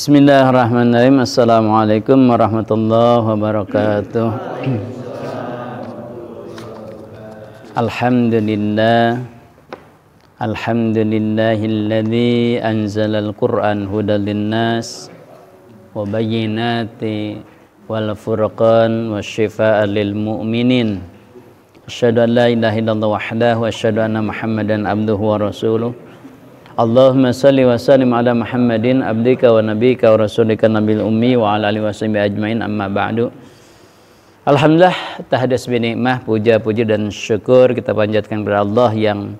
Bismillahirrahmanirrahim. Assalamualaikum warahmatullahi wabarakatuh. Alhamdulillah. Alhamdulillahilladzi anzala al-Qur'an hudan linnas wa bayyinati wal furqan wasyifaa lil mu'minin. Asyhadu an la ilaha illallah wahdahu wa asyhadu anna Muhammadan abduhu wa rasuluh. Allahumma salli wa sallim ala Muhammadin abdika wa nabika wa rasulika nabil ummi wa ala alihi wa ajmain amma ba'du Alhamdulillah bin binikmah puja puji dan syukur kita panjatkan kepada Allah yang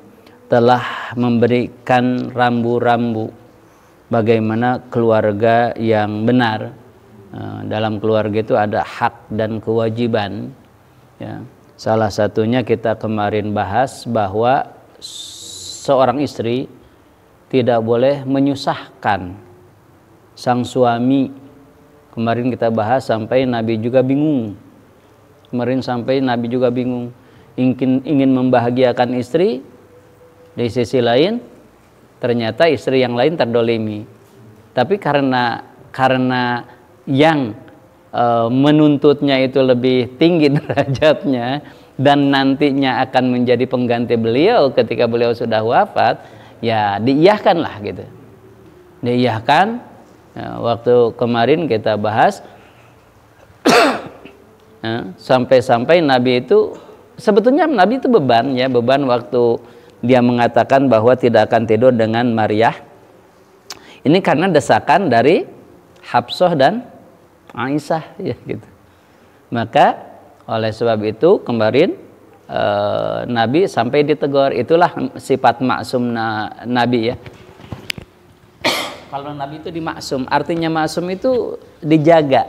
telah memberikan rambu-rambu bagaimana keluarga yang benar eh, dalam keluarga itu ada hak dan kewajiban ya. salah satunya kita kemarin bahas bahwa seorang istri tidak boleh menyusahkan sang suami. Kemarin kita bahas sampai Nabi juga bingung. Kemarin sampai Nabi juga bingung. Ingin, ingin membahagiakan istri, di sisi lain ternyata istri yang lain terdolimi. Tapi karena karena yang e, menuntutnya itu lebih tinggi derajatnya dan nantinya akan menjadi pengganti beliau ketika beliau sudah wafat, ya diiyahkan lah gitu diiyahkan ya, waktu kemarin kita bahas ya, sampai-sampai ya, Nabi itu sebetulnya Nabi itu beban ya beban waktu dia mengatakan bahwa tidak akan tidur dengan Maria ini karena desakan dari Habsah dan Aisyah ya gitu maka oleh sebab itu kemarin Eh, Nabi sampai ditegur. Itulah sifat maksum na, Nabi ya. Kalau Nabi itu dimaksum, artinya maksum itu dijaga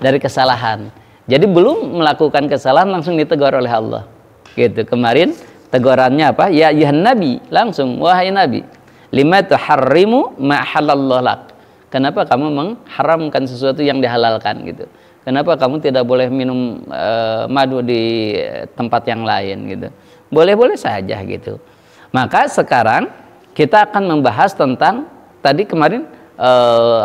dari kesalahan. Jadi belum melakukan kesalahan langsung ditegur oleh Allah. Gitu. Kemarin tegurannya apa? Ya ya Nabi, langsung wahai Nabi. Lima tuharrimu ma halallah lak. Kenapa kamu mengharamkan sesuatu yang dihalalkan gitu? Kenapa kamu tidak boleh minum e, madu di eh, tempat yang lain gitu? Boleh-boleh saja gitu. Maka sekarang kita akan membahas tentang tadi kemarin e,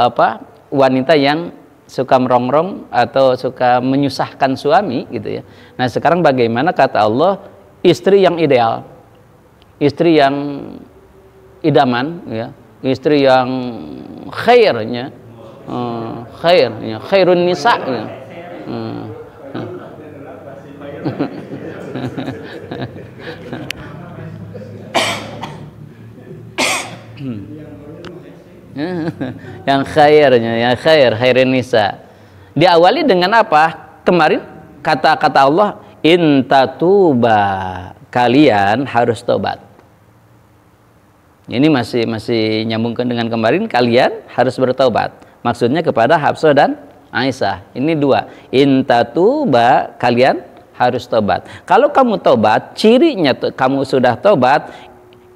apa wanita yang suka merongrong atau suka menyusahkan suami gitu ya. Nah, sekarang bagaimana kata Allah istri yang ideal? Istri yang idaman ya, istri yang khairnya Hmm. khair ya khairun nisa ya. Hmm. yang khairnya yang khair khairun nisa diawali dengan apa kemarin kata-kata Allah intatuba kalian harus tobat ini masih masih nyambungkan dengan kemarin kalian harus bertobat maksudnya kepada Habsah dan Aisyah. Ini dua. Intatuba kalian harus tobat. Kalau kamu tobat, cirinya kamu sudah tobat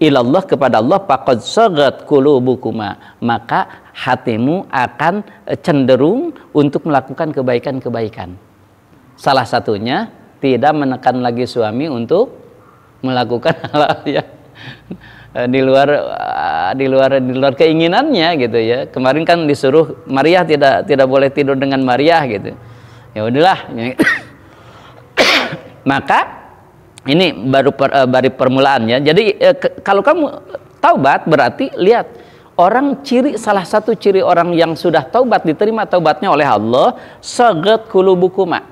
ilallah kepada Allah faqad sagat qulubukuma, maka hatimu akan eh, cenderung untuk melakukan kebaikan-kebaikan. Salah satunya tidak menekan lagi suami untuk melakukan hal-hal yang Eh, di luar eh, di luar di luar keinginannya gitu ya kemarin kan disuruh Maria tidak tidak boleh tidur dengan Maria gitu ya udahlah maka ini baru per, eh, baru permulaan ya jadi kalau kamu taubat berarti lihat orang ciri salah satu ciri orang yang sudah taubat diterima taubatnya oleh Allah sagat kulubukuma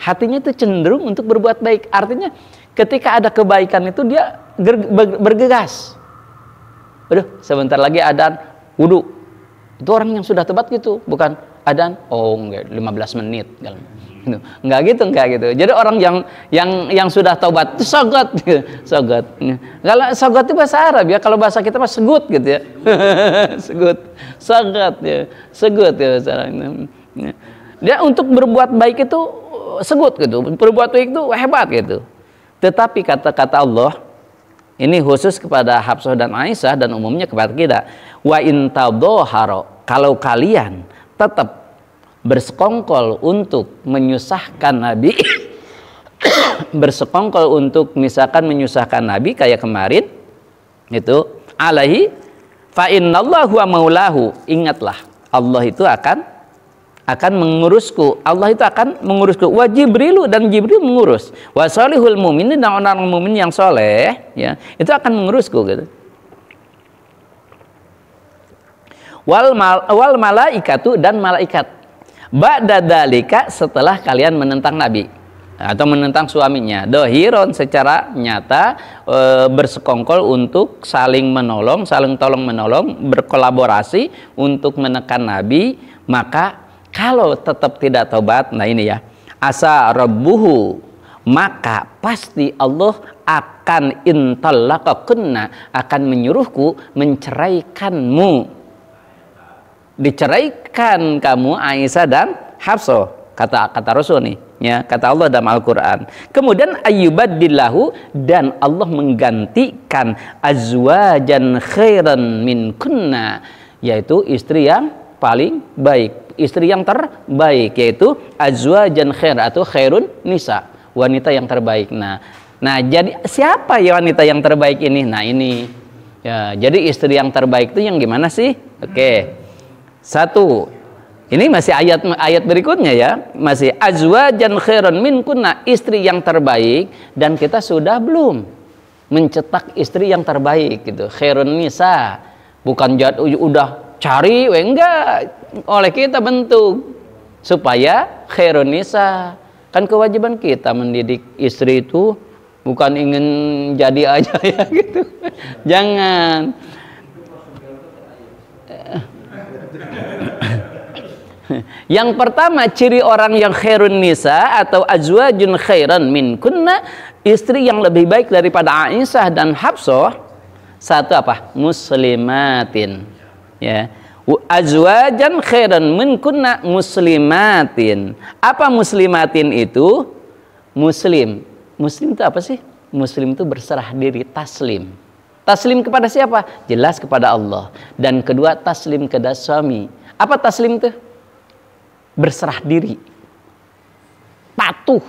hatinya itu cenderung untuk berbuat baik artinya ketika ada kebaikan itu dia bergegas aduh sebentar lagi adan wudhu itu orang yang sudah tepat gitu bukan adan oh enggak 15 menit dalam gitu. nggak gitu nggak gitu jadi orang yang yang yang sudah taubat itu sogot sogot kalau sogot itu bahasa Arab ya kalau bahasa kita mah segut gitu ya segut sogot ya segut ya bahasa Arab dia untuk berbuat baik itu segut gitu berbuat baik itu hebat gitu tetapi kata-kata Allah ini khusus kepada Habsah dan Aisyah dan umumnya kepada kita. Wa in kalau kalian tetap bersekongkol untuk menyusahkan Nabi bersekongkol untuk misalkan menyusahkan Nabi kayak kemarin itu alaihi fa innallahu maulahu ingatlah Allah itu akan akan mengurusku. Allah itu akan mengurusku. Wa Jibrilu dan Jibril mengurus. Wa salihul mumin dan orang mumin yang soleh, ya itu akan mengurusku gitu. Wal, mal, wal malaikatu dan malaikat. Ba'da dalika setelah kalian menentang Nabi atau menentang suaminya. Dohiron secara nyata e, bersekongkol untuk saling menolong, saling tolong menolong, berkolaborasi untuk menekan Nabi, maka kalau tetap tidak tobat, nah ini ya. Asa rabbuhu maka pasti Allah akan intallaqakunna akan menyuruhku menceraikanmu diceraikan kamu Aisyah dan Hafsah kata kata Rasul nih ya kata Allah dalam Al-Qur'an kemudian ayubat dilahu dan Allah menggantikan azwajan khairan min kunna yaitu istri yang paling baik istri yang terbaik yaitu Azwa jan khair atau khairun nisa, wanita yang terbaik. Nah, nah jadi siapa ya wanita yang terbaik ini? Nah, ini ya, jadi istri yang terbaik itu yang gimana sih? Oke. Satu, ini masih ayat ayat berikutnya ya, masih Azwa Khairun min kunna istri yang terbaik dan kita sudah belum mencetak istri yang terbaik gitu. Khairun nisa. Bukan jad, udah cari, enggak oleh kita bentuk supaya khairunisa Kan kewajiban kita mendidik istri itu bukan ingin jadi aja ya gitu. Jangan. Eh. yang pertama ciri orang yang khairun nisa atau azwajun khairan min kunna istri yang lebih baik daripada Aisyah dan Habsah satu apa muslimatin ya azwajan khairan kunna muslimatin. Apa muslimatin itu? Muslim. Muslim itu apa sih? Muslim itu berserah diri, taslim. Taslim kepada siapa? Jelas kepada Allah. Dan kedua, taslim kepada suami. Apa taslim itu? Berserah diri. Patuh.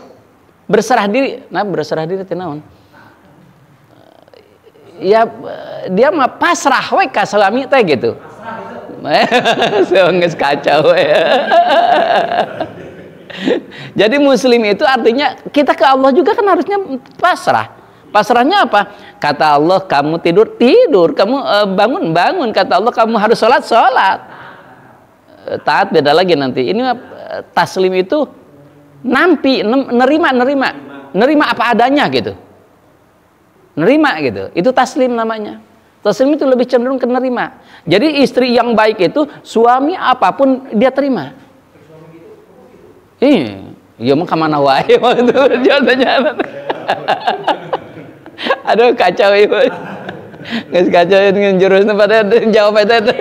Berserah diri. Nah, berserah diri tenaun. Ya, dia mah pasrah ka kasalami teh gitu. Pasrah Seonges kacau ya. Jadi muslim itu artinya kita ke Allah juga kan harusnya pasrah. Pasrahnya apa? Kata Allah kamu tidur tidur, kamu uh, bangun bangun. Kata Allah kamu harus sholat sholat. Eh, taat beda lagi nanti. Ini uh, taslim itu nampi, nerima nerima, nerima apa adanya gitu. Nerima gitu. Itu taslim namanya. Taslim itu lebih cenderung ke nerima. Jadi istri yang baik itu suami apapun dia terima. Iya, iya mau kemana wae waktu jalan-jalan. Aduh kacau ibu. Iya. Nggak kacau ya, dengan jurus pada jawab itu.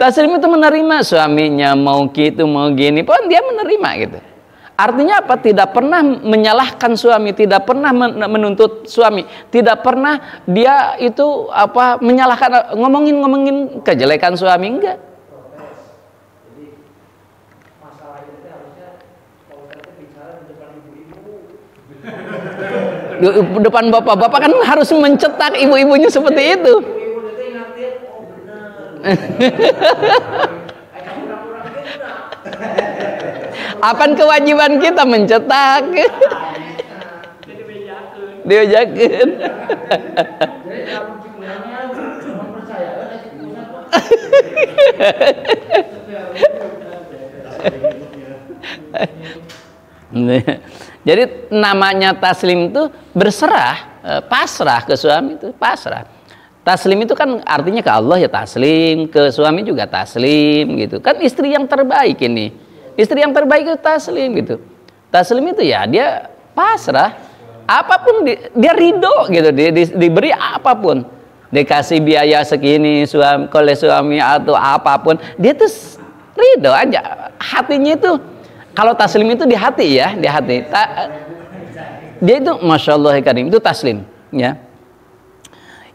Taslim itu menerima suaminya mau gitu mau gini pun dia menerima gitu. Artinya apa? Tidak pernah menyalahkan suami, tidak pernah menuntut suami, tidak pernah dia itu apa menyalahkan ngomongin-ngomongin kejelekan suami enggak. depan bapak-bapak kan harus mencetak ibu-ibunya seperti itu. Oh Apa kewajiban kita mencetak? Dia jakin Jadi namanya taslim itu berserah, eh, pasrah ke suami itu, pasrah. Taslim itu kan artinya ke Allah ya taslim, ke suami juga taslim gitu. Kan istri yang terbaik ini Istri yang terbaik itu taslim gitu. Taslim itu ya dia pasrah. Apapun di, dia ridho gitu, dia di, diberi apapun. Dikasih biaya segini suami oleh suami atau apapun, dia tuh ridho aja. Hatinya itu kalau taslim itu di hati ya, di hati. Ta, dia itu masya Allah ya karim itu taslim ya.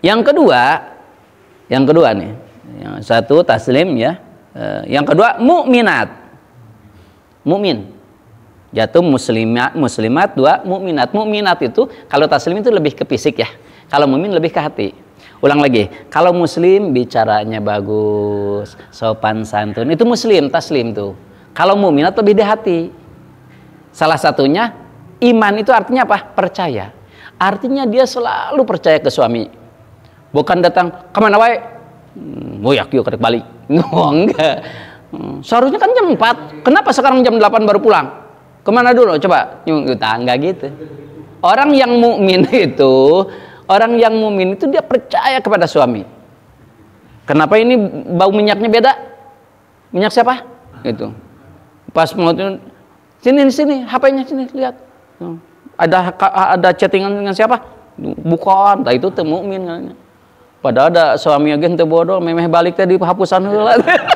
Yang kedua, yang kedua nih, yang satu taslim ya. Eh, yang kedua mukminat mukmin. Jatuh muslimat, muslimat dua mukminat. Mukminat itu kalau taslim itu lebih ke fisik ya. Kalau mukmin lebih ke hati. Ulang lagi, kalau muslim bicaranya bagus, sopan santun, itu muslim, taslim tuh. Kalau mukminat lebih di hati. Salah satunya iman itu artinya apa? Percaya. Artinya dia selalu percaya ke suami. Bukan datang kemana wae? Hmm, yakin ya, balik. Enggak. Hmm. seharusnya kan jam 4. Kenapa sekarang jam 8 baru pulang? Kemana dulu? Coba nyunggu tangga gitu. Orang yang mukmin itu, orang yang mukmin itu dia percaya kepada suami. Kenapa ini bau minyaknya beda? Minyak siapa? Itu. Pas mau sini sini, HP-nya sini lihat. Hmm. Ada ada chattingan dengan siapa? Bukan, tak nah, itu temu mukmin kan. Padahal ada suami agen teu gitu bodoh memeh balik tadi hapusan heula.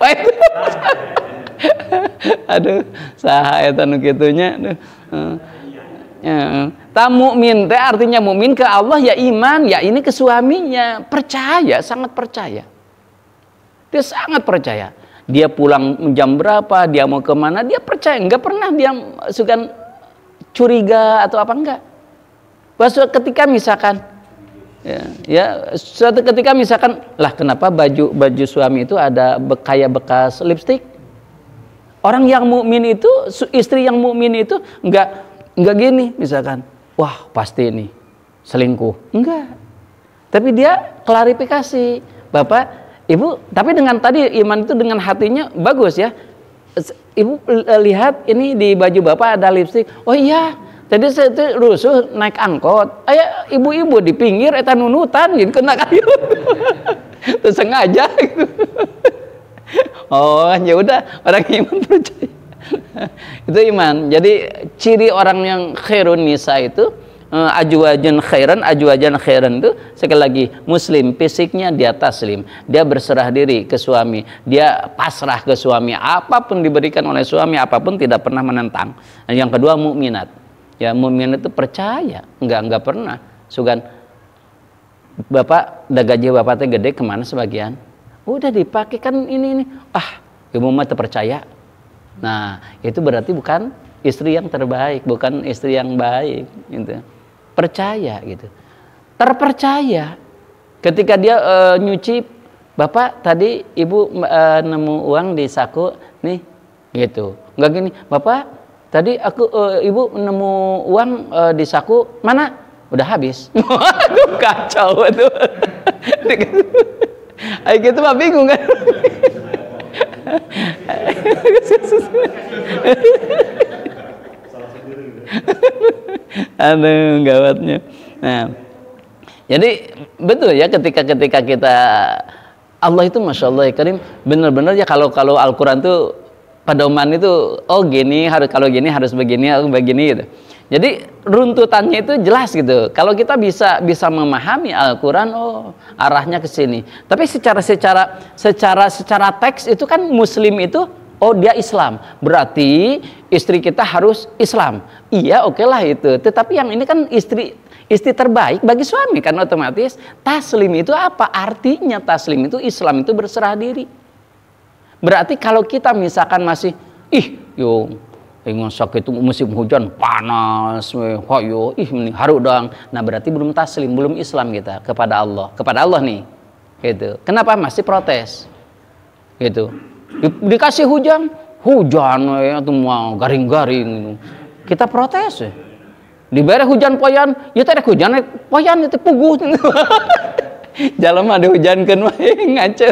Wah itu. aduh, saha eta nu kitunya. Aduh. Ya. mukmin teh artinya mukmin ke Allah ya iman, ya ini ke suaminya, percaya, sangat percaya. Dia sangat percaya. Dia pulang jam berapa, dia mau kemana, dia percaya. Enggak pernah dia sugan curiga atau apa enggak. Bahasa ketika misalkan Ya, ya, suatu ketika misalkan lah kenapa baju baju suami itu ada kaya bekas lipstick orang yang mukmin itu istri yang mukmin itu nggak nggak gini misalkan wah pasti ini selingkuh enggak tapi dia klarifikasi bapak ibu tapi dengan tadi iman itu dengan hatinya bagus ya ibu lihat ini di baju bapak ada lipstick oh iya jadi saya itu rusuh naik angkot ayah ibu-ibu di pinggir eta nunutan gitu kena kayu tuh sengaja gitu oh ya udah orang iman percaya itu iman jadi ciri orang yang khairun nisa itu eh, ajuajan khairan ajwajan khairan itu sekali lagi muslim fisiknya dia taslim dia berserah diri ke suami dia pasrah ke suami apapun diberikan oleh suami apapun tidak pernah menentang yang kedua mukminat Ya mu'min itu percaya, enggak enggak pernah. Sugan Bapak, udah gaji Bapak teh gede kemana sebagian? Udah dipakai kan ini ini. Ah, ibu mah terpercaya. Nah, itu berarti bukan istri yang terbaik, bukan istri yang baik gitu. Percaya gitu. Terpercaya. Ketika dia uh, nyuci, Bapak tadi Ibu uh, nemu uang di saku nih gitu. Enggak gini, Bapak tadi aku uh, ibu nemu uang uh, di saku mana udah habis aduh kacau tuh kayak gitu mah bingung kan aduh gawatnya nah jadi betul ya ketika ketika kita Allah itu masya Allah ya Karim benar-benar ya kalau kalau Al Quran tuh pedoman itu oh gini harus kalau gini harus begini harus begini gitu. Jadi runtutannya itu jelas gitu. Kalau kita bisa bisa memahami Al-Qur'an oh arahnya ke sini. Tapi secara secara secara secara teks itu kan muslim itu oh dia Islam. Berarti istri kita harus Islam. Iya, oke okay lah itu. Tetapi yang ini kan istri istri terbaik bagi suami kan otomatis taslim itu apa? Artinya taslim itu Islam itu berserah diri. Berarti kalau kita misalkan masih ih yo ingin eh, sakit itu musim hujan panas weh yo ih ini haru doang. Nah, berarti belum taslim, belum Islam kita kepada Allah. Kepada Allah nih. Gitu. Kenapa masih protes? Gitu. dikasih hujan, hujan ya mau garing-garing gitu. Kita protes. Di Diberi hujan poyan, ya tidak hujan poyan itu puguh. Jalan ada hujan wae ngace.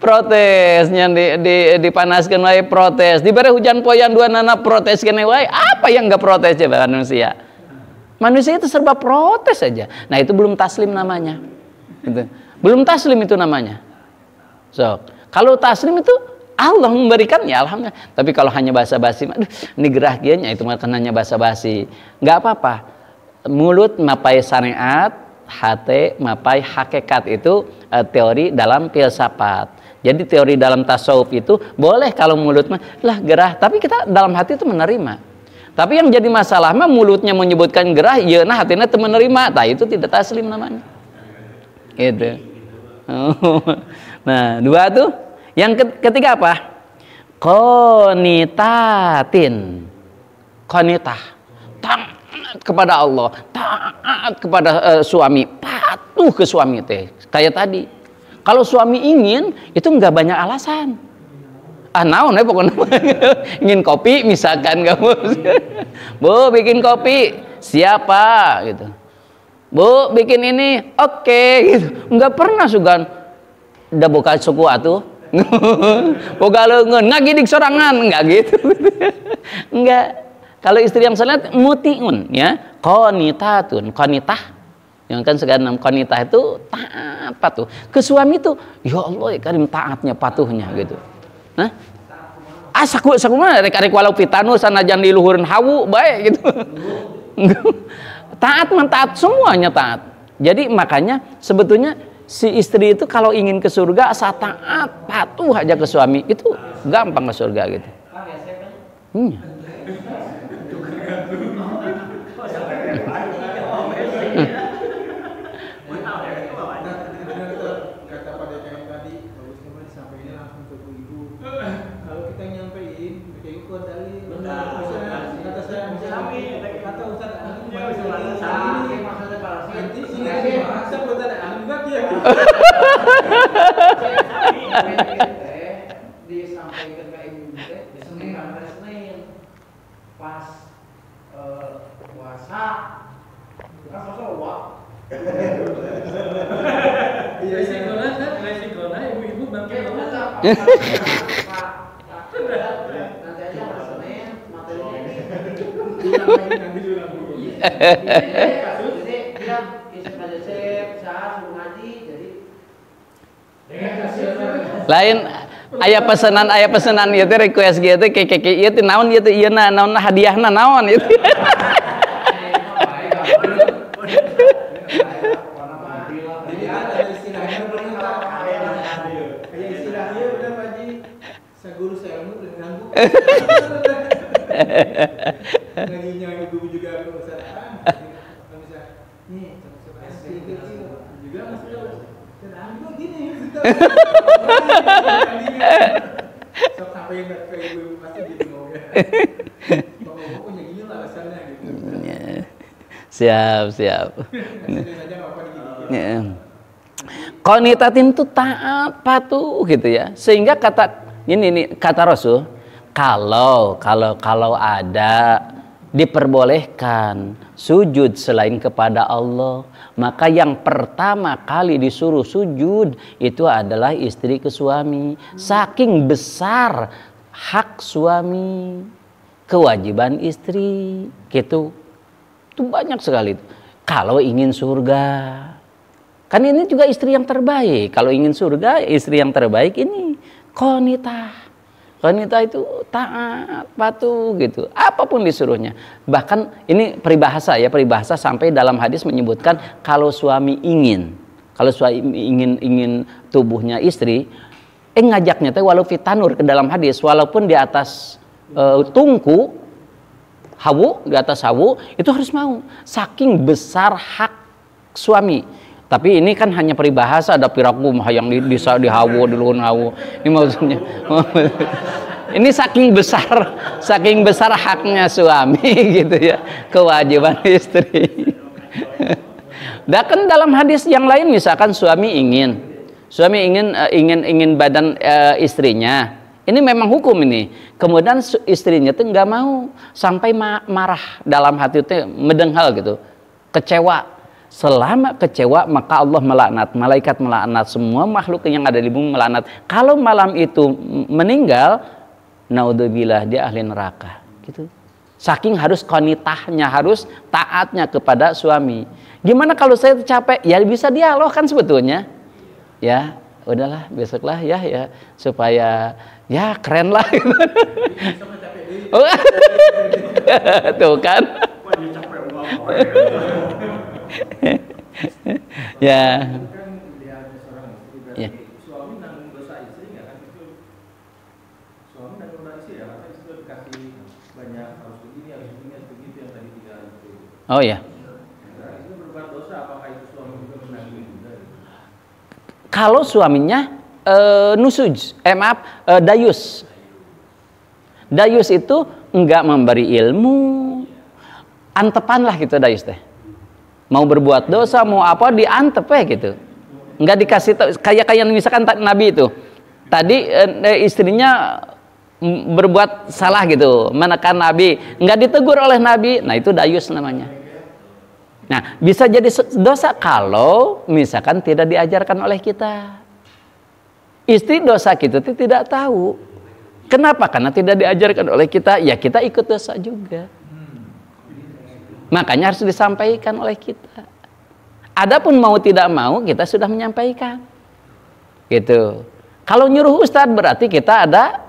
Protes yang di, di, dipanaskan wae protes. di Diberi hujan poyan dua nana protes kene wae. Apa yang enggak protes coba manusia? Manusia itu serba protes aja Nah itu belum taslim namanya. Gitu. Belum taslim itu namanya. So, kalau taslim itu Allah memberikan ya alhamdulillah. Tapi kalau hanya basa-basi, aduh, ini gerah gianya itu makanannya bahasa basa-basi. Enggak apa-apa. Mulut mapai syariat, hate mapai hakikat itu e, teori dalam filsafat. Jadi teori dalam tasawuf itu boleh kalau mulutnya lah gerah, tapi kita dalam hati itu menerima. Tapi yang jadi masalah mah mulutnya menyebutkan gerah, ya nah hatinya itu menerima, nah itu tidak taslim namanya. Gitu. nah, dua tuh. Yang ketiga apa? Konitatin. Konitah. Tang taat kepada Allah, taat kepada uh, suami, patuh ke suami teh. Kayak tadi. Kalau suami ingin, itu nggak banyak alasan. Ah naon ya pokoknya ingin kopi misalkan kamu. Bu bikin kopi, siapa gitu. Bu bikin ini, oke okay, gitu. Nggak pernah sugan udah buka suku atuh boga leungeun ngagidik sorangan nggak gitu enggak kalau istri yang salat mutiun ya, qanitatun, qanitah yang kan enam qanitah itu taat patuh. Ke suami itu ya Allah ya Karim taatnya patuhnya gitu. Nah, asaku saku mah rek-rek walau pitanu sanajan di hawu baik gitu. taat mentaat semuanya taat. Jadi makanya sebetulnya si istri itu kalau ingin ke surga asa taat patuh aja ke suami itu gampang ke surga gitu. Hmm. disampaikan ke ibu teh di Senin hari Senin pas puasa kan sosok wak resikonya kan resikonya ibu-ibu bangkit nanti aja hari Senin materinya ini lain ayah pesanan ayah pesanan itu request gitu keke keke itu naon itu iya na naon na naon itu Gitu. Iya. siap siap konitatin iya. tuh taat patuh gitu ya sehingga kata ini nih kata Rasul kalau kalau kalau ada diperbolehkan sujud selain kepada Allah maka yang pertama kali disuruh sujud itu adalah istri ke suami. Saking besar hak suami, kewajiban istri, gitu. Itu banyak sekali. Kalau ingin surga, kan ini juga istri yang terbaik. Kalau ingin surga, istri yang terbaik ini konita Wanita itu taat, patuh gitu. Apapun disuruhnya. Bahkan ini peribahasa ya, peribahasa sampai dalam hadis menyebutkan kalau suami ingin, kalau suami ingin ingin tubuhnya istri, eh ngajaknya teh walau fitanur ke dalam hadis, walaupun di atas e, tungku hawu, di atas hawu itu harus mau. Saking besar hak suami tapi ini kan hanya peribahasa ada piraku yang di, di, di hawo di luhun hawo. Ini maksudnya. ini saking besar saking besar haknya suami gitu ya kewajiban istri. Dah kan dalam hadis yang lain misalkan suami ingin suami ingin uh, ingin ingin badan uh, istrinya. Ini memang hukum ini. Kemudian istrinya tuh nggak mau sampai marah dalam hati tuh medenghal gitu, kecewa Selama kecewa maka Allah melaknat, malaikat melaknat, semua makhluk yang ada di bumi melaknat. Kalau malam itu meninggal, naudzubillah dia ahli neraka. Gitu. Saking harus konitahnya, harus taatnya kepada suami. Gimana kalau saya capek? Ya bisa dialog kan sebetulnya. Ya, udahlah besoklah ya ya supaya ya keren lah tuh kan ya. Ya. Oh ya. Kalau suaminya e, nusuj, eh maaf, e, dayus. Dayus itu enggak memberi ilmu. Antepan lah gitu dayus teh mau berbuat dosa mau apa diantep ya gitu nggak dikasih tahu kayak kayak misalkan nabi itu tadi eh, eh istrinya berbuat salah gitu menekan nabi nggak ditegur oleh nabi nah itu dayus namanya nah bisa jadi dosa kalau misalkan tidak diajarkan oleh kita istri dosa kita itu tidak tahu kenapa karena tidak diajarkan oleh kita ya kita ikut dosa juga Makanya harus disampaikan oleh kita. Adapun mau tidak mau kita sudah menyampaikan. Gitu. Kalau nyuruh ustadz berarti kita ada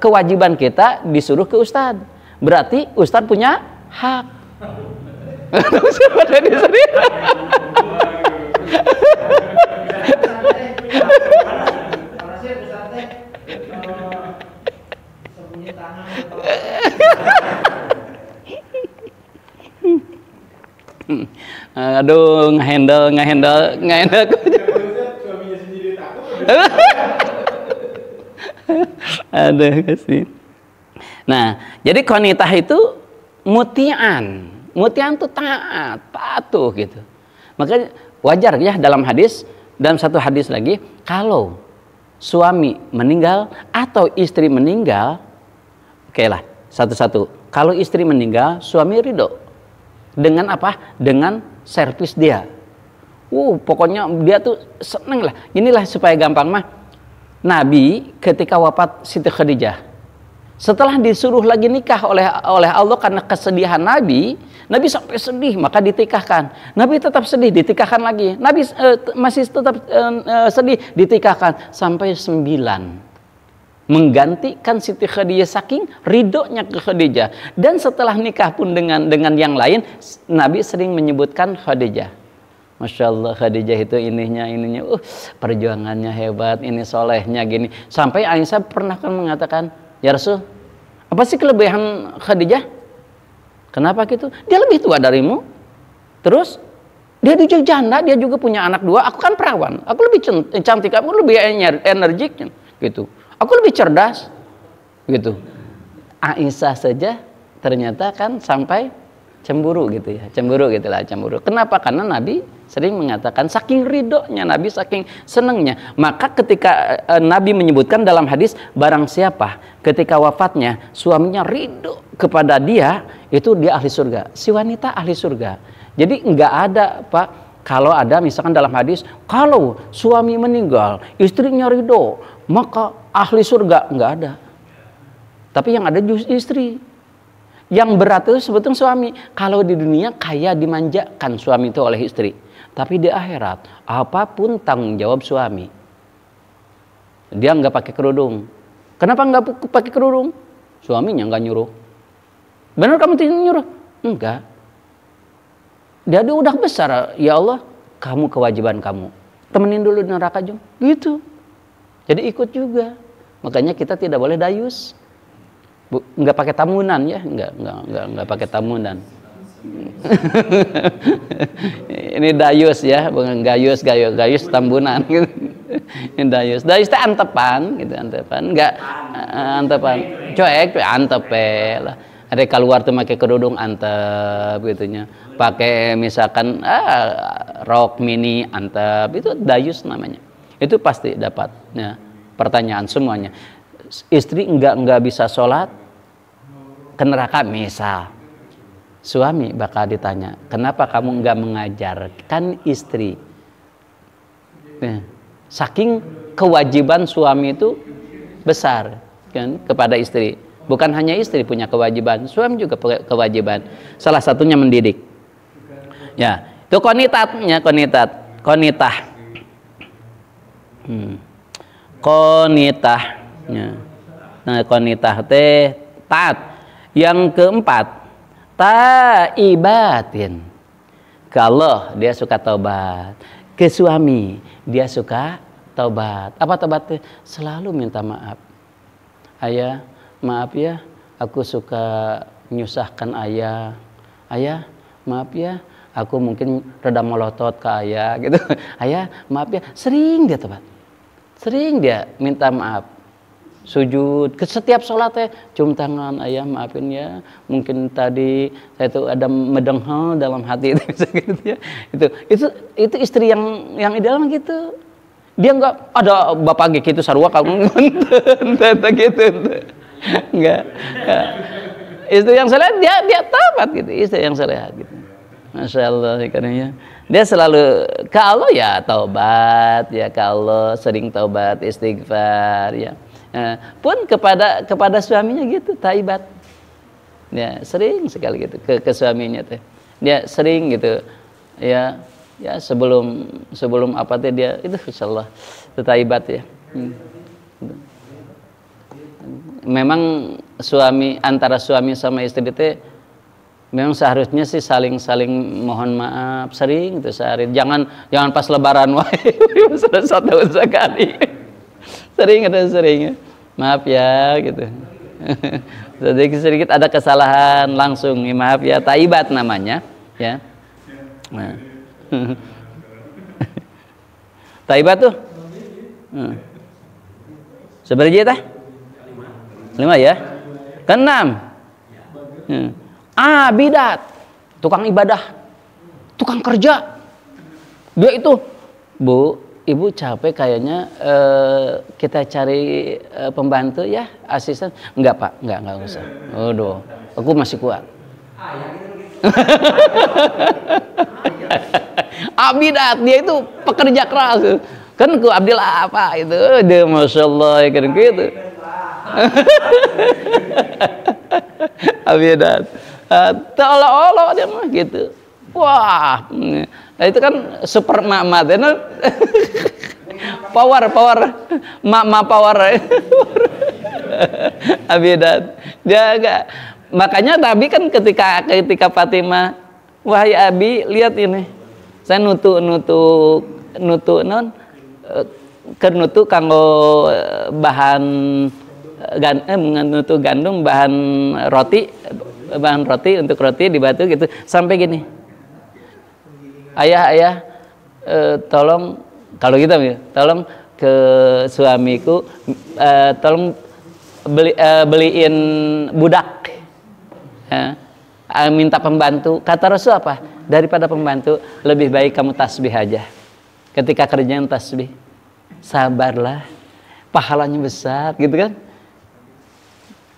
kewajiban kita disuruh ke ustadz. Berarti ustadz punya hak. Hmm. Eh, aduh ngehandle ngehandle ngehandle aku kasih nah jadi konitah itu mutian mutian itu taat patuh gitu makanya wajar ya dalam hadis dalam satu hadis lagi kalau suami meninggal atau istri meninggal oke okay lah satu-satu kalau istri meninggal suami ridho dengan apa? Dengan servis dia. Uh, pokoknya dia tuh seneng lah. Inilah supaya gampang mah. Nabi ketika wafat Siti Khadijah, setelah disuruh lagi nikah oleh oleh Allah karena kesedihan Nabi, Nabi sampai sedih maka ditikahkan. Nabi tetap sedih ditikahkan lagi. Nabi uh, masih tetap uh, sedih ditikahkan sampai sembilan menggantikan Siti Khadijah saking ridhonya ke Khadijah dan setelah nikah pun dengan dengan yang lain Nabi sering menyebutkan Khadijah Masya Allah Khadijah itu ininya ininya uh perjuangannya hebat ini solehnya gini sampai Aisyah pernah kan mengatakan ya Rasul apa sih kelebihan Khadijah kenapa gitu dia lebih tua darimu terus dia juga janda dia juga punya anak dua aku kan perawan aku lebih cantik kamu lebih energiknya gitu Aku lebih cerdas. Gitu. Aisyah saja ternyata kan sampai cemburu gitu ya. Cemburu gitu lah, cemburu. Kenapa? Karena Nabi sering mengatakan saking ridhonya Nabi saking senangnya. Maka ketika e, Nabi menyebutkan dalam hadis barang siapa ketika wafatnya suaminya ridho kepada dia itu dia ahli surga. Si wanita ahli surga. Jadi nggak ada Pak kalau ada misalkan dalam hadis kalau suami meninggal istrinya ridho maka ahli surga nggak ada. Tapi yang ada justru istri. Yang berat itu sebetulnya suami. Kalau di dunia kaya dimanjakan suami itu oleh istri. Tapi di akhirat apapun tanggung jawab suami. Dia nggak pakai kerudung. Kenapa nggak pakai kerudung? Suaminya nggak nyuruh. Benar kamu tidak nyuruh? Enggak. Dia udah besar. Ya Allah, kamu kewajiban kamu. Temenin dulu neraka jom. Gitu. Jadi ikut juga. Makanya kita tidak boleh dayus. Bu, nggak pakai tamunan ya, nggak nggak nggak nggak pakai tamunan. ini dayus ya, bukan gayus gayus gayus tambunan. ini dayus, dayus itu antepan, gitu antepan, nggak eh, antepan, cuek, cuek antepe lah. Ada keluar tuh pakai kerudung antep gitunya, pakai misalkan ah, rok mini antep itu dayus namanya. Itu pasti dapat. Ya. Pertanyaan semuanya. Istri enggak enggak bisa sholat ke neraka misal. Suami bakal ditanya, kenapa kamu enggak mengajarkan istri? Ya. Saking kewajiban suami itu besar kan kepada istri. Bukan hanya istri punya kewajiban, suami juga kewajiban. Salah satunya mendidik. Ya, itu konitatnya konitat, konitah hmm. konitah ya. nah konitah teh taat yang keempat taibatin ke Allah dia suka tobat ke suami dia suka tobat apa tobatnya selalu minta maaf ayah maaf ya aku suka menyusahkan ayah ayah maaf ya aku mungkin reda melotot ke ayah gitu ayah maaf ya sering dia tobat sering dia minta maaf sujud ke setiap sholatnya cium tangan ayah maafin ya mungkin tadi saya tuh ada medenghal dalam hati itu gitu ya itu itu itu istri yang yang ideal gitu dia nggak ada bapak gitu sarua kamu nonton gitu, gitu. nggak istri yang saya lihat dia dia tamat gitu istri yang lihat gitu Masya Allah ikannya. Dia selalu ke Allah ya taubat ya ke Allah sering taubat istighfar ya. Eh, pun kepada kepada suaminya gitu taibat. Ya sering sekali gitu ke, ke suaminya tuh. Dia sering gitu ya ya sebelum sebelum apa tuh dia itu Insya Allah itu taibat ya. Hmm. Memang suami antara suami sama istri itu memang seharusnya sih saling-saling mohon maaf sering itu sehari jangan jangan pas lebaran wae satu sekali sering ada sering maaf ya gitu sedikit sedikit ada kesalahan langsung ya, maaf ya taibat namanya ya nah. taibat tuh hmm. seberapa tah lima ya keenam hmm abidat, tukang ibadah, tukang kerja. Dia itu, Bu, Ibu capek kayaknya uh, kita cari uh, pembantu ya, asisten. Enggak, Pak. Enggak, enggak usah. aduh aku masih kuat. abidat, dia itu pekerja keras. Kan ku abdil apa itu? Dia Masya Allah, ya kan gitu. abidat. Eh, seolah-olah dia mah gitu. Wah, nah itu kan super mama, nah. power, power, mak mak power. Abidat, dia agak makanya Nabi kan ketika ketika Fatimah, wahai Abi, lihat ini, saya nutu nutu nutu non eh, ke nutu kanggo eh, bahan gan, eh, gandum bahan roti bahan roti untuk roti dibantu gitu sampai gini ayah ayah e, tolong kalau kita gitu, tolong ke suamiku e, tolong beli e, beliin budak e, minta pembantu kata Rasul apa daripada pembantu lebih baik kamu tasbih aja ketika kerjaan tasbih sabarlah pahalanya besar gitu kan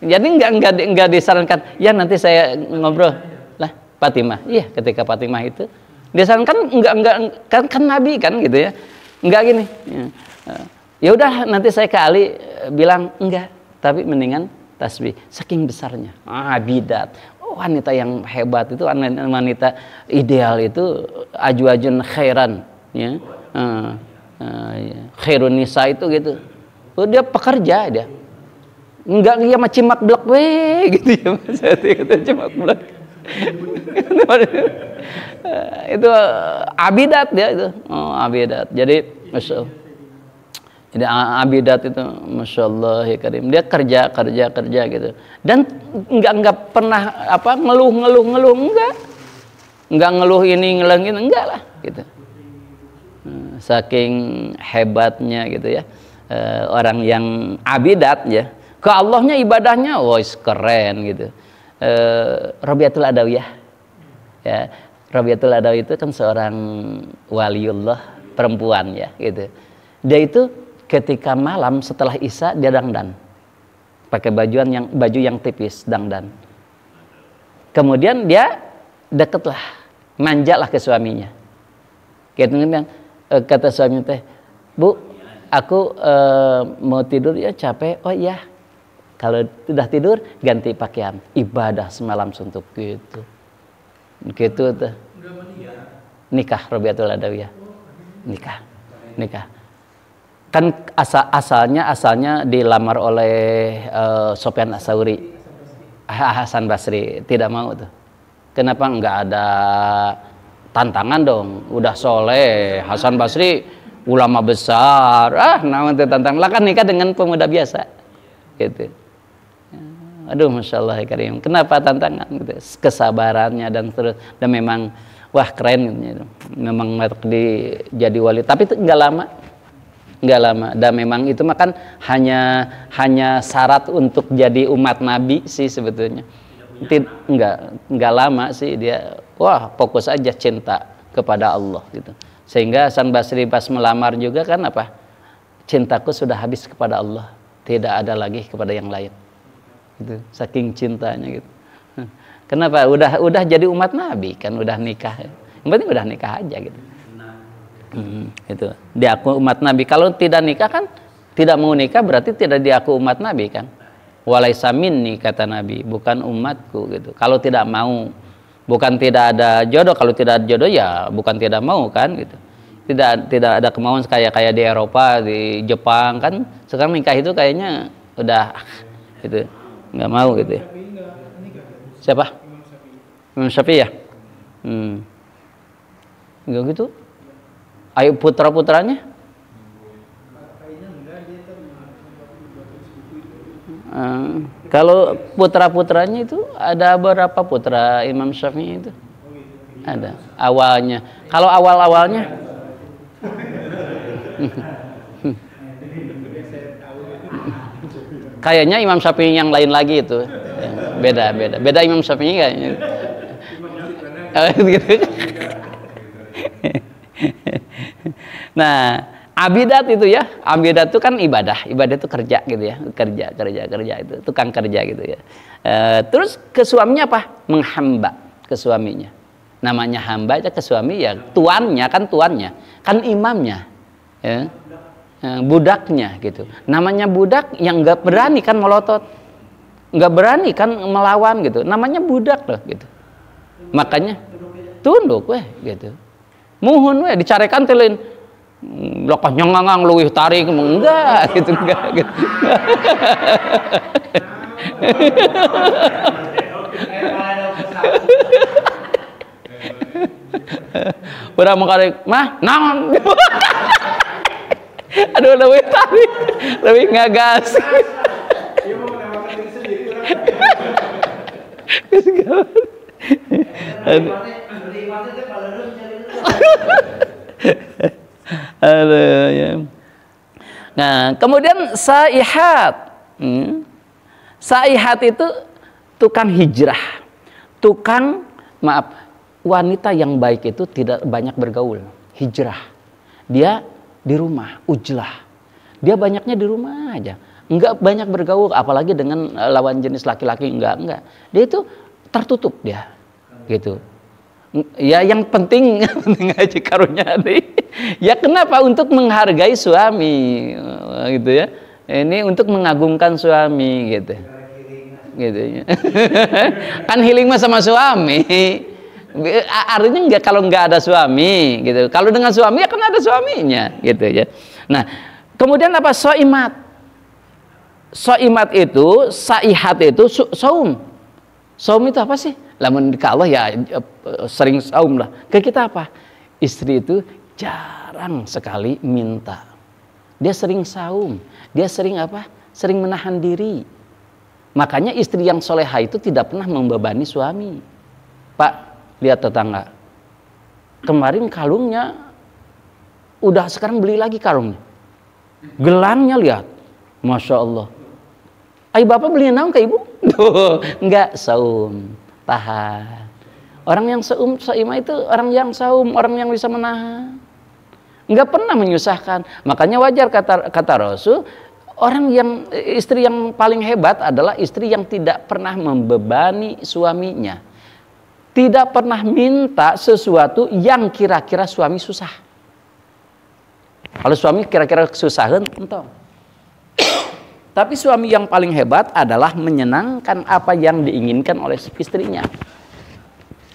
jadi nggak nggak nggak disarankan. Ya nanti saya ngobrol lah Fatimah. Iya ketika Fatimah itu disarankan nggak nggak kan, kan Nabi kan gitu ya. Nggak gini. Ya, eh, ya udah nanti saya ke Ali eh, bilang enggak. Tapi mendingan tasbih. Saking besarnya. Ah bidat oh, wanita yang hebat itu wanita ideal itu aju-ajun khairan ya uh, uh, khairun nisa itu gitu oh, dia pekerja dia enggak dia mah cimak blek we gitu ya Mas Hati kata cimak blek itu eh, abidat ya itu oh, abidat jadi masuk jadi abidat itu masya Allah ya karim dia kerja kerja kerja gitu dan enggak enggak pernah apa ngeluh ngeluh ngeluh enggak enggak ngeluh ini ngeluh ini enggak lah gitu hmm, saking hebatnya gitu ya eh, orang yang abidat ya ke Allahnya ibadahnya wah oh, keren gitu e, Rabiatul Adawiyah ya Rabiatul Adawiyah itu kan seorang waliullah perempuan ya gitu dia itu ketika malam setelah Isya dia dangdan pakai bajuan yang baju yang tipis dangdan kemudian dia deketlah manjalah ke suaminya gitu bilang eh, kata suaminya teh bu aku e, mau tidur ya capek oh iya kalau sudah tidur ganti pakaian, ibadah semalam suntuk gitu. Gitu tuh. Nikah Robiatul Adawiyah. Nikah. Nikah. Kan asal asalnya asalnya dilamar oleh uh, Sofyan Asauri. Ah, ah, Hasan Basri tidak mau tuh. Kenapa nggak ada tantangan dong? Udah soleh, Hasan Basri ulama besar ah namanya tantang lah kan nikah dengan pemuda biasa gitu aduh masya Allah ya karim kenapa tantangan gitu ya? kesabarannya dan terus dan memang wah keren gitu ya. memang di jadi wali tapi nggak lama nggak lama dan memang itu makan hanya hanya syarat untuk jadi umat Nabi sih sebetulnya Tid, nggak nggak lama sih dia wah fokus aja cinta kepada Allah gitu sehingga san Basri pas melamar juga kan apa cintaku sudah habis kepada Allah tidak ada lagi kepada yang lain gitu saking cintanya gitu kenapa udah udah jadi umat nabi kan udah nikah yang udah nikah aja gitu hmm, itu diaku umat nabi kalau tidak nikah kan tidak mau nikah berarti tidak diaku umat nabi kan walaisamin nih kata nabi bukan umatku gitu kalau tidak mau bukan tidak ada jodoh kalau tidak ada jodoh ya bukan tidak mau kan gitu tidak tidak ada kemauan kayak kayak di Eropa di Jepang kan sekarang nikah itu kayaknya udah gitu nggak mau gitu ya siapa Imam Syafi'i ya hmm. nggak gitu ayo putra putranya Hmm. kalau putra-putranya itu ada berapa putra Imam Syafi'i itu? Ada awalnya. Kalau awal-awalnya kayaknya Imam Syafi'i yang lain lagi itu beda beda beda Imam Syafi'i kayaknya gitu. nah abidat itu ya abidat itu kan ibadah ibadah itu kerja gitu ya kerja kerja kerja itu tukang kerja gitu ya e, terus ke suaminya apa menghamba ke suaminya namanya hamba aja ke suami ya tuannya kan tuannya kan imamnya ya Eh, budaknya gitu. Namanya budak yang nggak berani kan melotot, nggak berani kan melawan gitu. Namanya budak loh gitu. Makanya tunduk weh gitu. Muhun weh dicarekan telin hmm, lokah nyengang luih tarik enggak gitu enggak gitu. Udah mau mah naon aduh lebih tadi lebih ngegas. aduh ya nah kemudian saihat hmm. saihat itu tukang hijrah tukang maaf wanita yang baik itu tidak banyak bergaul hijrah dia di rumah, ujlah. Dia banyaknya di rumah aja. Enggak banyak bergaul, apalagi dengan e, lawan jenis laki-laki, enggak, enggak. Dia itu tertutup dia, gitu. Ya yang penting, penting aja karunya nih. Ya kenapa? Untuk menghargai suami, e, gitu ya. Ini untuk mengagumkan suami, gitu. Gitu ya. kan healing mah sama suami. Eh, artinya nggak kalau nggak ada suami gitu kalau dengan suami ya kan ada suaminya gitu ya nah kemudian apa soimat soimat itu saihat itu saum saum itu apa sih lamun ke Allah ya eh, sering saum lah ke kita apa istri itu jarang sekali minta dia sering saum dia sering apa sering menahan diri makanya istri yang soleha itu tidak pernah membebani suami pak lihat tetangga. Kemarin kalungnya udah sekarang beli lagi kalungnya. Gelangnya lihat. Masya Allah. Ayo bapak beli naon ke ibu? enggak saum. Tahan. Orang yang saum, saima itu orang yang saum, orang yang bisa menahan. Enggak pernah menyusahkan. Makanya wajar kata kata Rasul, orang yang istri yang paling hebat adalah istri yang tidak pernah membebani suaminya tidak pernah minta sesuatu yang kira-kira suami susah. Kalau suami kira-kira susah entah. Tapi suami yang paling hebat adalah menyenangkan apa yang diinginkan oleh istrinya.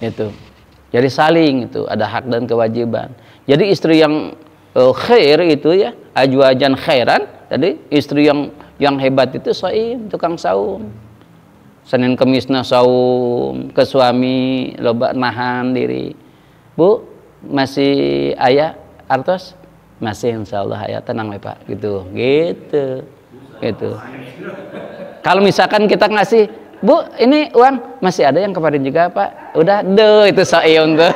Itu. Jadi saling itu ada hak dan kewajiban. Jadi istri yang uh, khair itu ya, ajwajan khairan, Jadi istri yang yang hebat itu soim tukang saum. Senin kemisna saum ke suami loba nahan diri. Bu, masih ayah artos? Masih insya Allah ayah tenang ya Pak gitu. Gitu. Gitu. Kalau misalkan kita ngasih Bu, ini uang masih ada yang kemarin juga, Pak. Udah, deh itu soeung tuh.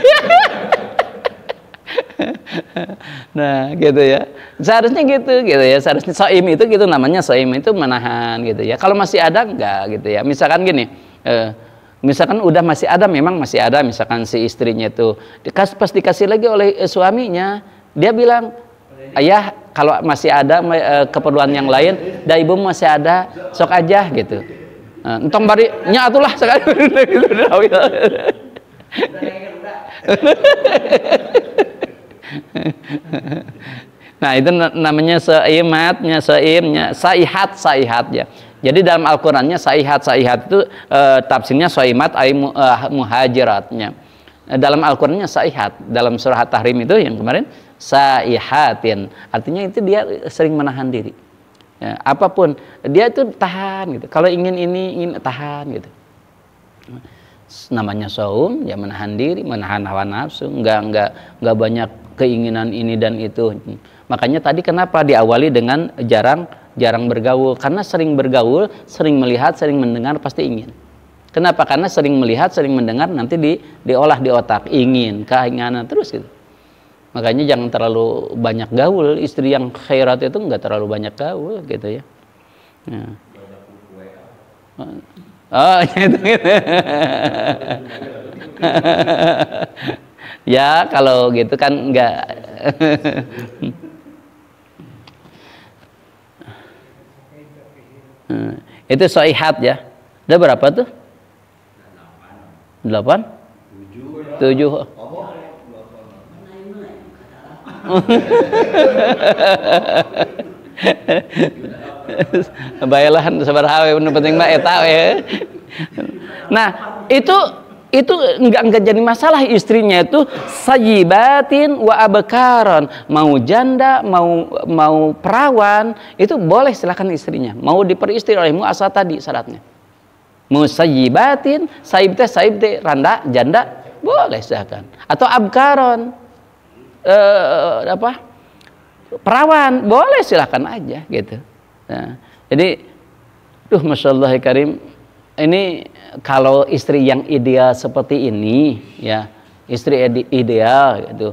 nah gitu ya seharusnya gitu gitu ya seharusnya soim itu gitu namanya soim itu menahan gitu ya kalau masih ada enggak gitu ya misalkan gini eh, misalkan udah masih ada memang masih ada misalkan si istrinya tuh dikas pas dikasih lagi oleh eh, suaminya dia bilang ayah kalau masih ada eh, keperluan yang lain dan ibu masih ada sok aja gitu nah, entong bari nyatulah sekali gitu, gitu. nah itu namanya seimatnya seimnya saihat saihat ya jadi dalam Al-Qurannya saihat saihat itu e, tafsirnya saimat ay eh, muhajiratnya eh, dalam Al-Qurannya saihat dalam surah Tahrim itu yang kemarin saihatin artinya itu dia sering menahan diri ya, apapun dia itu tahan gitu kalau ingin ini ingin tahan gitu namanya saum ya menahan diri menahan hawa nafsu nggak nggak nggak banyak keinginan ini dan itu. Makanya tadi kenapa diawali dengan jarang jarang bergaul karena sering bergaul, sering melihat, sering mendengar pasti ingin. Kenapa? Karena sering melihat, sering mendengar nanti di diolah di otak, ingin, keinginan terus gitu. Makanya jangan terlalu banyak gaul. Istri yang khairat itu enggak terlalu banyak gaul gitu ya. Nah. Oh, itu gitu. gitu. ya kalau gitu kan enggak hmm, itu soihat ya ada berapa tuh delapan tujuh Baiklah, sabar hawe, penting mah eh, ya. Nah, itu itu enggak enggak jadi masalah istrinya itu sayibatin wa abekaron mau janda mau mau perawan itu boleh silahkan istrinya mau diperistri olehmu asal tadi syaratnya mau sayibatin sayib teh randa janda boleh silahkan atau abkaron eh, apa perawan boleh silakan aja gitu nah, jadi tuh masya Allah ya karim ini kalau istri yang ideal seperti ini ya istri ideal gitu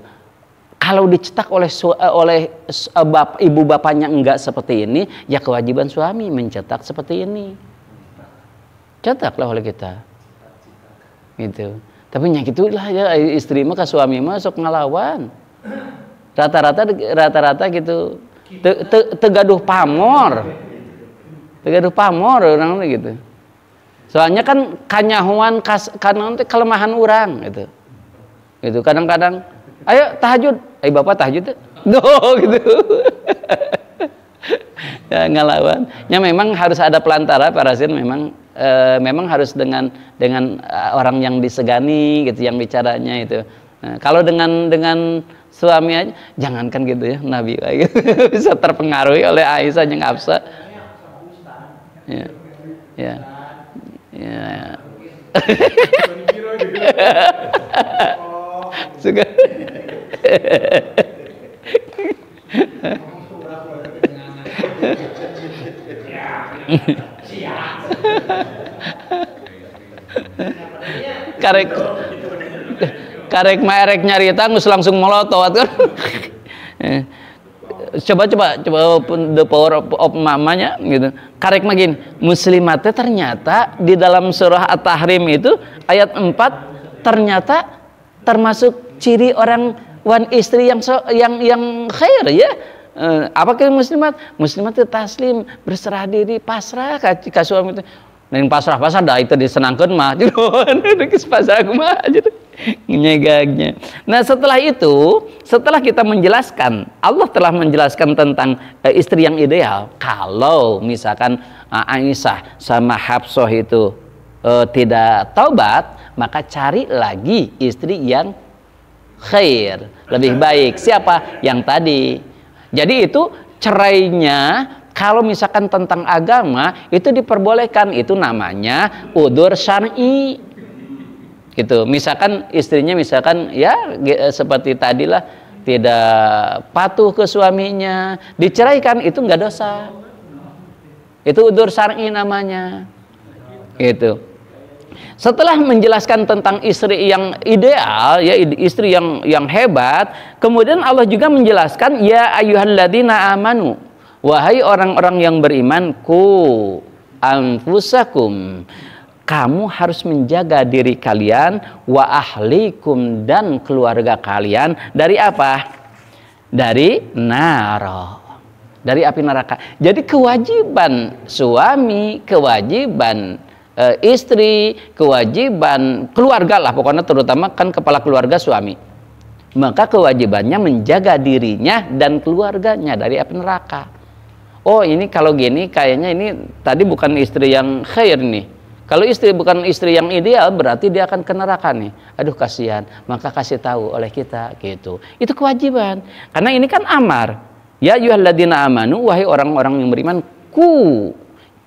kalau dicetak oleh eh, oleh eh, ibu bapaknya enggak seperti ini ya kewajiban suami mencetak seperti ini cetaklah oleh kita gitu tapi yang itulah ya istri mah ke suami mah ngelawan rata-rata rata-rata gitu te, tegaduh pamor tegaduh pamor orang gitu soalnya kan kanyahuan kas, kanan itu kelemahan orang gitu gitu kadang-kadang ayo tahajud ayo eh, bapak tahajud tuh ya? no gitu ya, ngelawan ya memang harus ada pelantara para sin memang e, memang harus dengan dengan eh, orang yang disegani gitu yang bicaranya itu nah, kalau dengan dengan suami aja jangankan gitu ya nabi gitu. bisa terpengaruh oleh Aisyah yang Absa ya ya Ya. Suka. karek karek maerek nyarita ngus langsung melotot kan coba coba coba the power of, of mamanya gitu. Karek makin muslimatnya ternyata di dalam surah At-Tahrim itu ayat 4 ternyata termasuk ciri orang wan istri yang so, yang yang khair ya. Eh, apa ke muslimat? Muslimat itu taslim, berserah diri, pasrah kasih suami itu. neng pasrah-pasrah dah itu disenangkan mah. Jadi, gitu. pasrah mah. Jadi, gitu nyegaknya. Nah setelah itu, setelah kita menjelaskan, Allah telah menjelaskan tentang e, istri yang ideal. Kalau misalkan e, Aisyah sama Habsah itu e, tidak taubat, maka cari lagi istri yang khair, lebih baik. Siapa? Yang tadi. Jadi itu cerainya kalau misalkan tentang agama itu diperbolehkan itu namanya udur syar'i gitu misalkan istrinya misalkan ya eh, seperti tadilah tidak patuh ke suaminya diceraikan itu nggak dosa itu udur syar'i namanya gitu setelah menjelaskan tentang istri yang ideal ya istri yang yang hebat kemudian Allah juga menjelaskan ya ayuhan ladina amanu wahai orang-orang yang beriman ku anfusakum kamu harus menjaga diri kalian wa ahlikum dan keluarga kalian dari apa? Dari naro. Dari api neraka. Jadi kewajiban suami, kewajiban e, istri, kewajiban keluarga lah pokoknya terutama kan kepala keluarga suami. Maka kewajibannya menjaga dirinya dan keluarganya dari api neraka. Oh ini kalau gini kayaknya ini tadi bukan istri yang khair nih kalau istri bukan istri yang ideal, berarti dia akan ke neraka nih. Aduh kasihan, maka kasih tahu oleh kita gitu. Itu kewajiban. Karena ini kan amar. Ya yuhalladina amanu, wahai orang-orang yang beriman, ku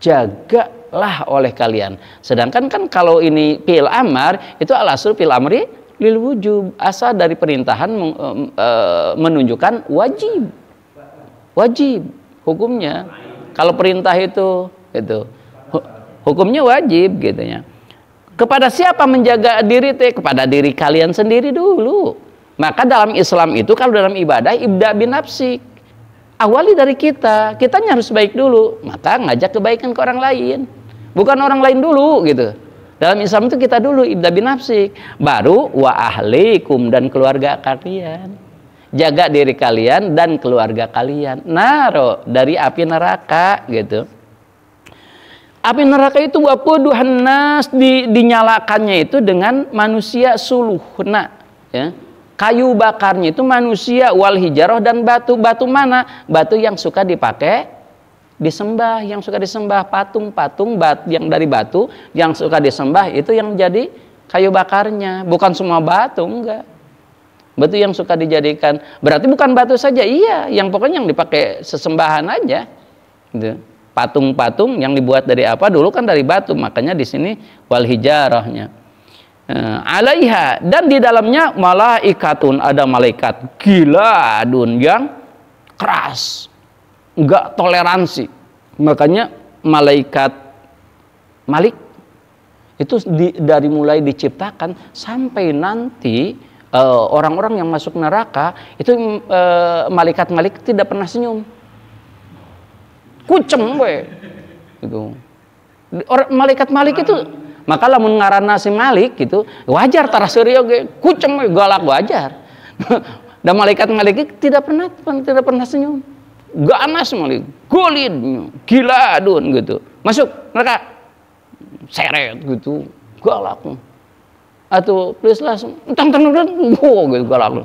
jagalah oleh kalian. Sedangkan kan kalau ini pil amar, itu alasul pil amri lil wujub. Asa dari perintahan e, menunjukkan wajib. Wajib hukumnya. Kalau perintah itu gitu hukumnya wajib gitu ya. Kepada siapa menjaga diri teh? Kepada diri kalian sendiri dulu. Maka dalam Islam itu kalau dalam ibadah ibda bin nafsi. Awali dari kita, Kita harus baik dulu, maka ngajak kebaikan ke orang lain. Bukan orang lain dulu gitu. Dalam Islam itu kita dulu ibda bin nafsi, baru wa ahlikum dan keluarga kalian. Jaga diri kalian dan keluarga kalian. Naro dari api neraka gitu. Api neraka itu wapuduhan duhanas di, dinyalakannya itu dengan manusia suluhna ya. Kayu bakarnya itu manusia wal hijaroh dan batu. Batu mana? Batu yang suka dipakai disembah, yang suka disembah patung-patung bat yang dari batu, yang suka disembah itu yang jadi kayu bakarnya, bukan semua batu enggak. Batu yang suka dijadikan berarti bukan batu saja, iya, yang pokoknya yang dipakai sesembahan aja. Gitu patung-patung yang dibuat dari apa dulu kan dari batu makanya di sini wal hijarahnya eh, alaiha dan di dalamnya malah ikatun ada malaikat gila dun yang keras nggak toleransi makanya malaikat Malik itu di, dari mulai diciptakan sampai nanti eh, orang-orang uh, yang masuk neraka itu uh, malaikat Malik tidak pernah senyum kucem we. Gitu. Orang malaikat-malik itu maka lamun ngaranna si Malik gitu, wajar tara surya ge kucem we galak wajar. Dan malaikat-malik tidak pernah tidak pernah senyum. Ganas Malik, golid, gila adun gitu. Masuk mereka seret gitu, galak. Atau please lah, tang tang tang, wow gitu galak.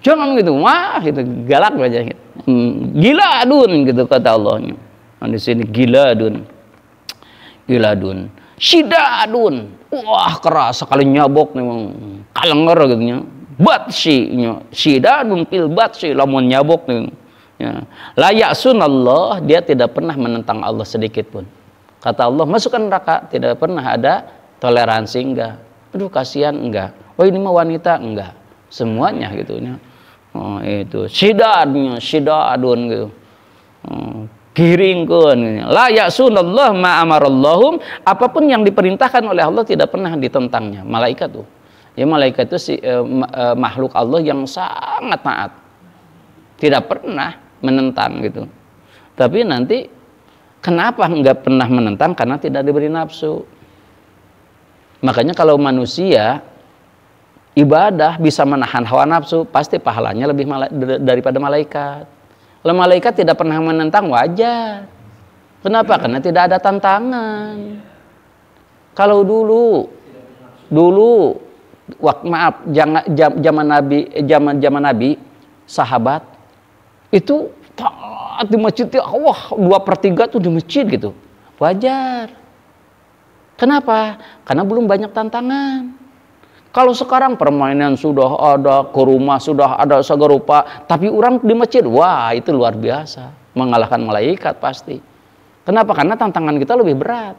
Jangan gitu, wah gitu galak aja. Gitu. Hmm, gila adun gitu kata Allahnya di sini gila gila giladun. Giladun. dun. Wah, keras sekali nyabok memang. Kalenger gitu ya. Batsi nya. Syidadun pil batsi lamun nyabok nih. Ya. Layak sunallah, dia tidak pernah menentang Allah sedikit pun. Kata Allah, masukkan neraka, tidak pernah ada toleransi enggak. Aduh kasihan enggak. oh ini mah wanita enggak. Semuanya gitu nya Oh, itu sidadnya sidadun gitu. Hmm giringkeun la ya'sunallah ma amarallahum apapun yang diperintahkan oleh Allah tidak pernah ditentangnya malaikat tuh ya malaikat itu si eh, eh, makhluk Allah yang sangat taat tidak pernah menentang gitu tapi nanti kenapa nggak pernah menentang karena tidak diberi nafsu makanya kalau manusia ibadah bisa menahan hawa nafsu pasti pahalanya lebih mala daripada malaikat malaikat tidak pernah menentang wajar. Kenapa? Karena tidak ada tantangan. Kalau dulu, dulu, wak, maaf, jangan, zaman Nabi, zaman zaman Nabi, sahabat itu taat di masjid, wah ya dua per tiga tuh di masjid gitu, wajar. Kenapa? Karena belum banyak tantangan. Kalau sekarang permainan sudah ada, ke rumah sudah ada segerupa, tapi orang di masjid, wah itu luar biasa. Mengalahkan malaikat pasti. Kenapa? Karena tantangan kita lebih berat.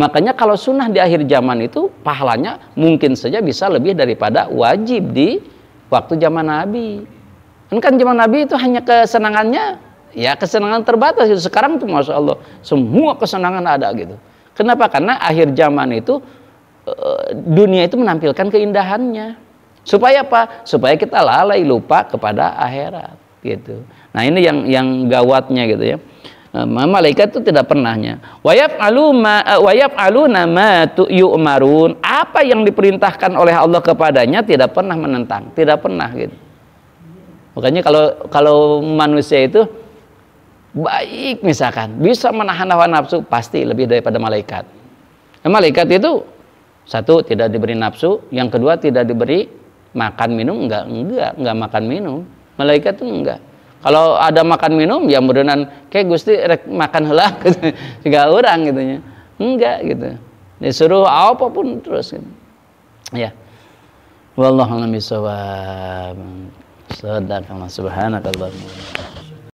Makanya kalau sunnah di akhir zaman itu pahalanya mungkin saja bisa lebih daripada wajib di waktu zaman Nabi. Kan, kan zaman Nabi itu hanya kesenangannya, ya kesenangan terbatas. Sekarang tuh Masya Allah, semua kesenangan ada gitu. Kenapa? Karena akhir zaman itu Eh, dunia itu menampilkan keindahannya. Supaya apa? Supaya kita lalai lupa kepada akhirat gitu. Nah, ini yang yang gawatnya gitu ya. Eh, malaikat itu tidak pernahnya. Wayaf aluma wayaf aluna ma eh, yu'marun. Apa yang diperintahkan oleh Allah kepadanya tidak pernah menentang, tidak pernah gitu. Makanya kalau kalau manusia itu baik misalkan bisa menahan hawa nafsu pasti lebih daripada malaikat. Nah, malaikat itu satu tidak diberi nafsu, yang kedua tidak diberi makan minum enggak enggak enggak makan minum. Malaikat itu enggak. Kalau ada makan minum ya mudah mudahan kayak Gusti makan helak, gitu. Juga orang gitu ya. Enggak gitu. Disuruh apapun terus gitu. Ya. Wallahu a'lam bishawab. Sadaqallah subhanakallahumma